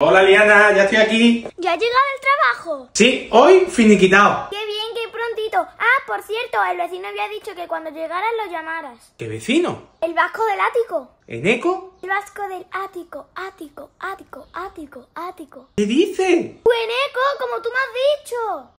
Hola Liana, ya estoy aquí. ¿Ya ha llegado el trabajo? Sí, hoy finiquitado. Qué bien, qué prontito. Ah, por cierto, el vecino había dicho que cuando llegaras lo llamaras. ¿Qué vecino? El vasco del ático. eco? El vasco del ático, ático, ático, ático, ático. ¿Qué dice? eco, como tú me has dicho.